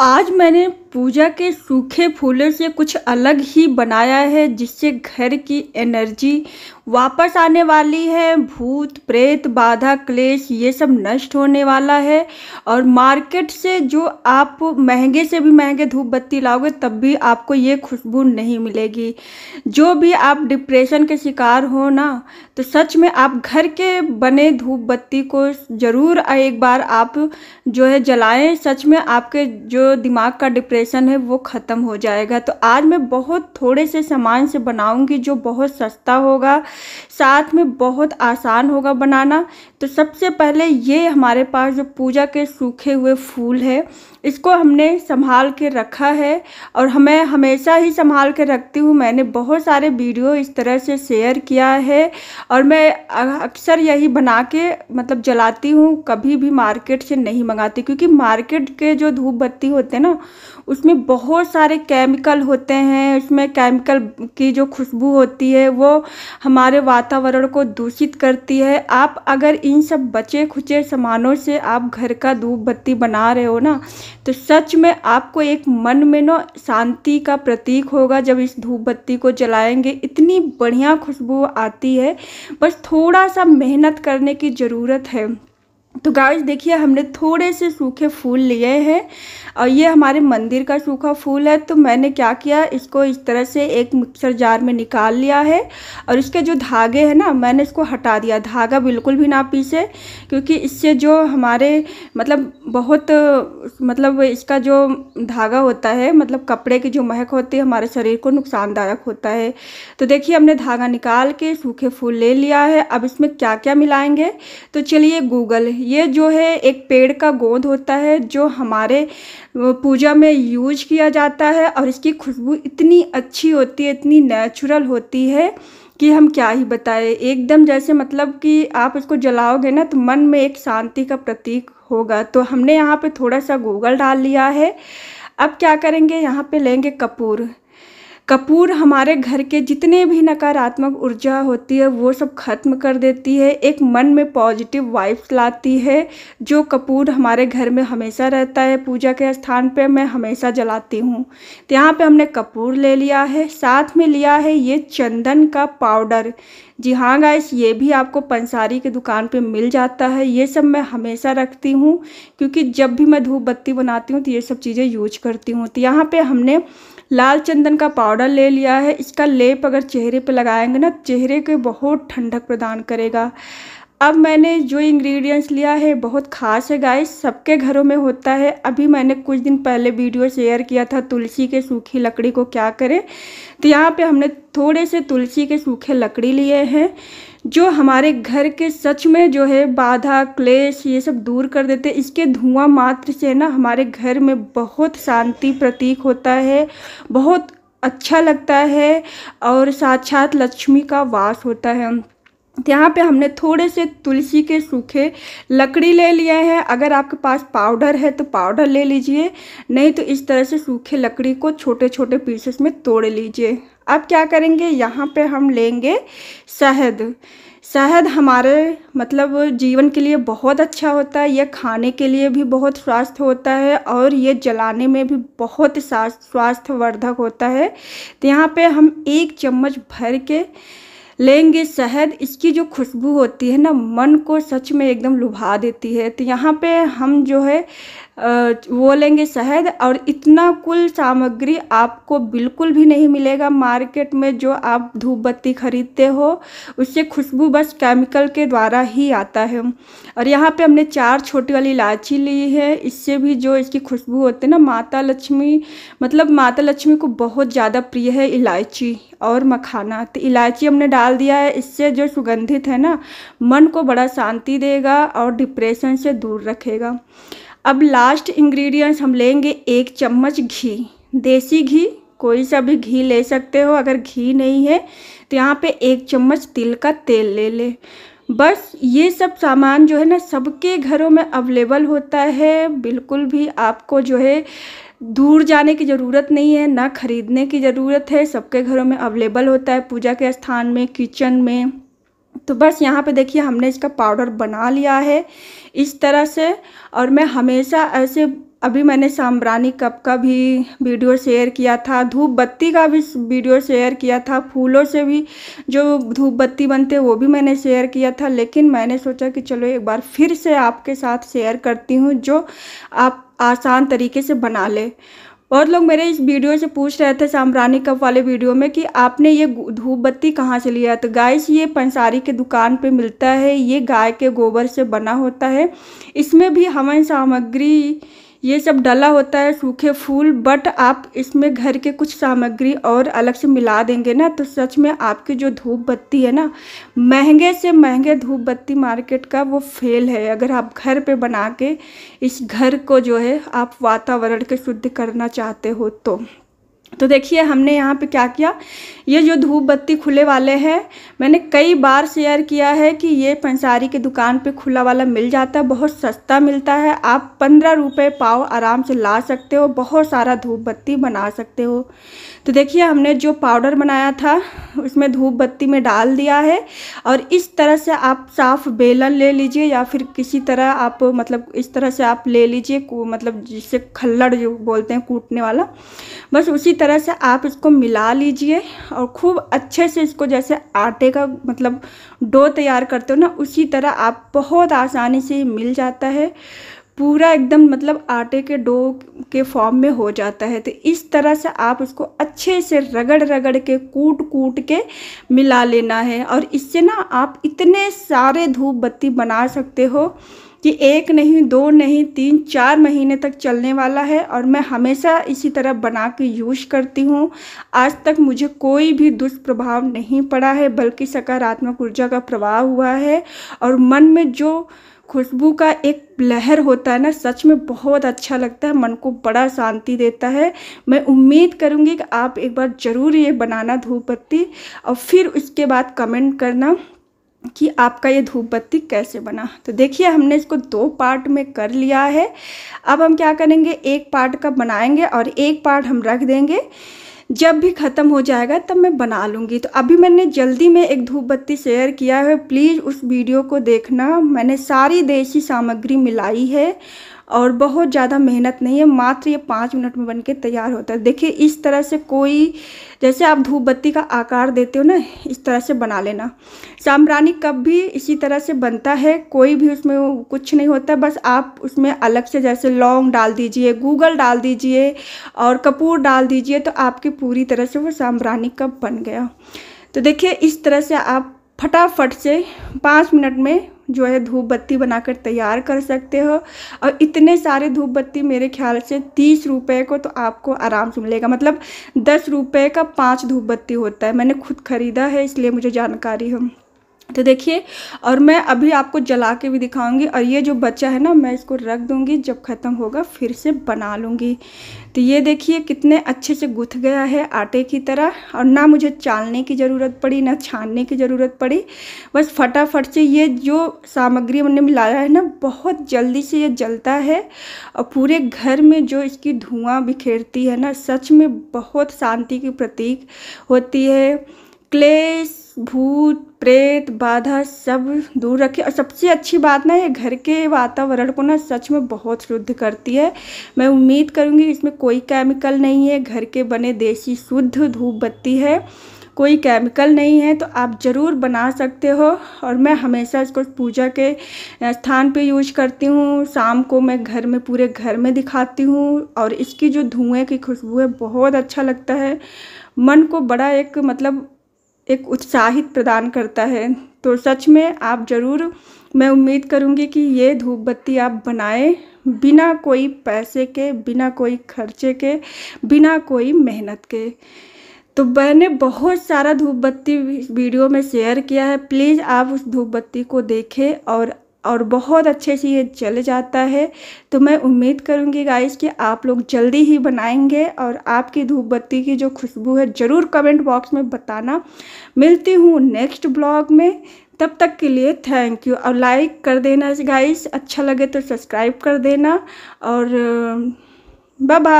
आज मैंने पूजा के सूखे फूलों से कुछ अलग ही बनाया है जिससे घर की एनर्जी वापस आने वाली है भूत प्रेत बाधा क्लेश ये सब नष्ट होने वाला है और मार्केट से जो आप महंगे से भी महंगे धूप बत्ती लाओगे तब भी आपको ये खुशबू नहीं मिलेगी जो भी आप डिप्रेशन के शिकार हो ना तो सच में आप घर के बने धूप बत्ती को ज़रूर एक बार आप जो है जलाएं सच में आपके जो दिमाग का डिप्रेशन डेकोरेशन है वो ख़त्म हो जाएगा तो आज मैं बहुत थोड़े से सामान से बनाऊंगी जो बहुत सस्ता होगा साथ में बहुत आसान होगा बनाना तो सबसे पहले ये हमारे पास जो पूजा के सूखे हुए फूल है इसको हमने संभाल के रखा है और हमें हमेशा ही संभाल के रखती हूँ मैंने बहुत सारे वीडियो इस तरह से शेयर किया है और मैं अक्सर यही बना के मतलब जलाती हूँ कभी भी मार्केट से नहीं मंगाती क्योंकि मार्केट के जो धूप बत्ती होते हैं ना उसमें बहुत सारे केमिकल होते हैं उसमें केमिकल की जो खुशबू होती है वो हमारे वातावरण वातावरण को दूषित करती है आप अगर इन सब बचे खुचे सामानों से आप घर का धूप बत्ती बना रहे हो ना तो सच में आपको एक मन में ना शांति का प्रतीक होगा जब इस धूप बत्ती को जलाएंगे इतनी बढ़िया खुशबू आती है बस थोड़ा सा मेहनत करने की ज़रूरत है तो गाइस देखिए हमने थोड़े से सूखे फूल लिए हैं और ये हमारे मंदिर का सूखा फूल है तो मैंने क्या किया इसको इस तरह से एक मिक्सर जार में निकाल लिया है और इसके जो धागे हैं ना मैंने इसको हटा दिया धागा बिल्कुल भी ना पीसे क्योंकि इससे जो हमारे मतलब बहुत मतलब इसका जो धागा होता है मतलब कपड़े की जो महक होती है हमारे शरीर को नुकसानदायक होता है तो देखिए हमने धागा निकाल के सूखे फूल ले लिया है अब इसमें क्या क्या मिलाएँगे तो चलिए गूगल ये जो है एक पेड़ का गोंद होता है जो हमारे पूजा में यूज किया जाता है और इसकी खुशबू इतनी अच्छी होती है इतनी नेचुरल होती है कि हम क्या ही बताएं एकदम जैसे मतलब कि आप इसको जलाओगे ना तो मन में एक शांति का प्रतीक होगा तो हमने यहाँ पे थोड़ा सा गूगल डाल लिया है अब क्या करेंगे यहाँ पे लेंगे कपूर कपूर हमारे घर के जितने भी नकारात्मक ऊर्जा होती है वो सब खत्म कर देती है एक मन में पॉजिटिव वाइब्स लाती है जो कपूर हमारे घर में हमेशा रहता है पूजा के स्थान पे मैं हमेशा जलाती हूँ यहाँ पर हमने कपूर ले लिया है साथ में लिया है ये चंदन का पाउडर जी हाँ गाइस ये भी आपको पंसारी के दुकान पे मिल जाता है ये सब मैं हमेशा रखती हूँ क्योंकि जब भी मैं धूप बत्ती बनाती हूँ तो ये सब चीज़ें यूज करती हूँ तो यहाँ पे हमने लाल चंदन का पाउडर ले लिया है इसका लेप अगर चेहरे पे लगाएंगे ना चेहरे के बहुत ठंडक प्रदान करेगा अब मैंने जो इंग्रेडिएंट्स लिया है बहुत ख़ास है गाइस सबके घरों में होता है अभी मैंने कुछ दिन पहले वीडियो शेयर किया था तुलसी के सूखी लकड़ी को क्या करें तो यहाँ पे हमने थोड़े से तुलसी के सूखे लकड़ी लिए हैं जो हमारे घर के सच में जो है बाधा क्लेश ये सब दूर कर देते इसके धुआँ मात्र से ना हमारे घर में बहुत शांति प्रतीक होता है बहुत अच्छा लगता है और साक्षात लक्ष्मी का वास होता है यहाँ पे हमने थोड़े से तुलसी के सूखे लकड़ी ले लिए हैं अगर आपके पास पाउडर है तो पाउडर ले लीजिए नहीं तो इस तरह से सूखे लकड़ी को छोटे छोटे पीसेस में तोड़ लीजिए अब क्या करेंगे यहाँ पे हम लेंगे शहद शहद हमारे मतलब जीवन के लिए बहुत अच्छा होता है यह खाने के लिए भी बहुत स्वास्थ्य होता है और ये जलाने में भी बहुत स्वास्थ्यवर्धक होता है तो यहाँ पर हम एक चम्मच भर के लेंगे शहद इसकी जो खुशबू होती है ना मन को सच में एकदम लुभा देती है तो यहाँ पे हम जो है वो लेंगे शहद और इतना कुल सामग्री आपको बिल्कुल भी नहीं मिलेगा मार्केट में जो आप धूप बत्ती खरीदते हो उससे खुशबू बस केमिकल के द्वारा ही आता है और यहाँ पे हमने चार छोटी वाली इलायची ली है इससे भी जो इसकी खुशबू होती है ना माता लक्ष्मी मतलब माता लक्ष्मी को बहुत ज़्यादा प्रिय है इलायची और मखाना तो इलायची हमने डाल दिया है इससे जो सुगंधित है ना मन को बड़ा शांति देगा और डिप्रेशन से दूर रखेगा अब लास्ट इंग्रेडिएंट्स हम लेंगे एक चम्मच घी देसी घी कोई सा भी घी ले सकते हो अगर घी नहीं है तो यहाँ पे एक चम्मच तिल का तेल ले ले बस ये सब सामान जो है ना सबके घरों में अवेलेबल होता है बिल्कुल भी आपको जो है दूर जाने की ज़रूरत नहीं है ना ख़रीदने की ज़रूरत है सबके घरों में अवेलेबल होता है पूजा के स्थान में किचन में तो बस यहाँ पे देखिए हमने इसका पाउडर बना लिया है इस तरह से और मैं हमेशा ऐसे अभी मैंने साम्रानी कप का भी वीडियो शेयर किया था धूप बत्ती का भी वीडियो शेयर किया था फूलों से भी जो धूप बत्ती बनते वो भी मैंने शेयर किया था लेकिन मैंने सोचा कि चलो एक बार फिर से आपके साथ शेयर करती हूँ जो आप आसान तरीके से बना ले बहुत लोग मेरे इस वीडियो से पूछ रहे थे सामरानी कप वाले वीडियो में कि आपने ये धूप बत्ती कहाँ से लिया तो से ये पंसारी के दुकान पे मिलता है ये गाय के गोबर से बना होता है इसमें भी हवन सामग्री ये सब डला होता है सूखे फूल बट आप इसमें घर के कुछ सामग्री और अलग से मिला देंगे ना तो सच में आपकी जो धूप बत्ती है ना महंगे से महंगे धूप बत्ती मार्केट का वो फेल है अगर आप घर पे बना के इस घर को जो है आप वातावरण के शुद्ध करना चाहते हो तो तो देखिए हमने यहाँ पे क्या किया ये जो धूप बत्ती खुले वाले हैं मैंने कई बार शेयर किया है कि ये पंसारी की दुकान पे खुला वाला मिल जाता है बहुत सस्ता मिलता है आप पंद्रह रुपये पाव आराम से ला सकते हो बहुत सारा धूप बत्ती बना सकते हो तो देखिए हमने जो पाउडर बनाया था उसमें धूप बत्ती में डाल दिया है और इस तरह से आप साफ़ बेलन ले लीजिए या फिर किसी तरह आप मतलब इस तरह से आप ले लीजिए मतलब जिससे खल्लड़ जो बोलते हैं कूटने वाला बस उसी तरह से आप इसको मिला लीजिए और खूब अच्छे से इसको जैसे आटे का मतलब डो तैयार करते हो ना उसी तरह आप बहुत आसानी से मिल जाता है पूरा एकदम मतलब आटे के डो के फॉर्म में हो जाता है तो इस तरह से आप उसको अच्छे से रगड़ रगड़ के कूट कूट के मिला लेना है और इससे ना आप इतने सारे धूप बत्ती बना सकते हो कि एक नहीं दो नहीं तीन चार महीने तक चलने वाला है और मैं हमेशा इसी तरह बना के यूज करती हूँ आज तक मुझे कोई भी दुष्प्रभाव नहीं पड़ा है बल्कि सकारात्मक ऊर्जा का प्रवाह हुआ है और मन में जो खुशबू का एक लहर होता है ना सच में बहुत अच्छा लगता है मन को बड़ा शांति देता है मैं उम्मीद करूँगी कि आप एक बार ज़रूर ये बनाना धूप पत्ती और फिर उसके बाद कमेंट करना कि आपका ये धूप बत्ती कैसे बना तो देखिए हमने इसको दो पार्ट में कर लिया है अब हम क्या करेंगे एक पार्ट का बनाएंगे और एक पार्ट हम रख देंगे जब भी ख़त्म हो जाएगा तब मैं बना लूँगी तो अभी मैंने जल्दी में एक धूप बत्ती शेयर किया है प्लीज़ उस वीडियो को देखना मैंने सारी देसी सामग्री मिलाई है और बहुत ज़्यादा मेहनत नहीं है मात्र ये पाँच मिनट में बन के तैयार होता है देखिए इस तरह से कोई जैसे आप धूप बत्ती का आकार देते हो ना इस तरह से बना लेना सामरानी कप भी इसी तरह से बनता है कोई भी उसमें कुछ नहीं होता बस आप उसमें अलग से जैसे लौंग डाल दीजिए गूगल डाल दीजिए और कपूर डाल दीजिए तो आपकी पूरी तरह से वो सामरानी कप बन गया तो देखिए इस तरह से आप फटाफट से पाँच मिनट में जो है धूप बत्ती बनाकर तैयार कर सकते हो और इतने सारे धूप बत्ती मेरे ख्याल से तीस रुपये को तो आपको आराम से मिलेगा मतलब दस रुपये का पाँच धूप बत्ती होता है मैंने खुद ख़रीदा है इसलिए मुझे जानकारी है तो देखिए और मैं अभी आपको जला के भी दिखाऊंगी और ये जो बच्चा है ना मैं इसको रख दूंगी जब ख़त्म होगा फिर से बना लूँगी तो ये देखिए कितने अच्छे से गुथ गया है आटे की तरह और ना मुझे चालने की ज़रूरत पड़ी ना छानने की ज़रूरत पड़ी बस फटाफट से ये जो सामग्री हमने मिलाया है ना बहुत जल्दी से ये जलता है और पूरे घर में जो इसकी धुआं बिखेरती है ना सच में बहुत शांति की प्रतीक होती है क्लेश भूत प्रेत बाधा सब दूर रखे और सबसे अच्छी बात ना ये घर के वातावरण को ना सच में बहुत शुद्ध करती है मैं उम्मीद करूँगी इसमें कोई केमिकल नहीं है घर के बने देसी शुद्ध धूप बत्ती है कोई केमिकल नहीं है तो आप ज़रूर बना सकते हो और मैं हमेशा इसको पूजा के स्थान पे यूज करती हूँ शाम को मैं घर में पूरे घर में दिखाती हूँ और इसकी जो धुएँ की खुशबू है बहुत अच्छा लगता है मन को बड़ा एक मतलब एक उत्साहित प्रदान करता है तो सच में आप ज़रूर मैं उम्मीद करूँगी कि ये धूप बत्ती आप बनाएं बिना कोई पैसे के बिना कोई खर्चे के बिना कोई मेहनत के तो मैंने बहुत सारा धूप बत्ती वीडियो में शेयर किया है प्लीज़ आप उस धूप बत्ती को देखें और और बहुत अच्छे से ये जल जाता है तो मैं उम्मीद करूँगी गाइस कि आप लोग जल्दी ही बनाएंगे और आपकी धूप बत्ती की जो खुशबू है ज़रूर कमेंट बॉक्स में बताना मिलती हूँ नेक्स्ट ब्लॉग में तब तक के लिए थैंक यू और लाइक कर देना गाइस अच्छा लगे तो सब्सक्राइब कर देना और बाय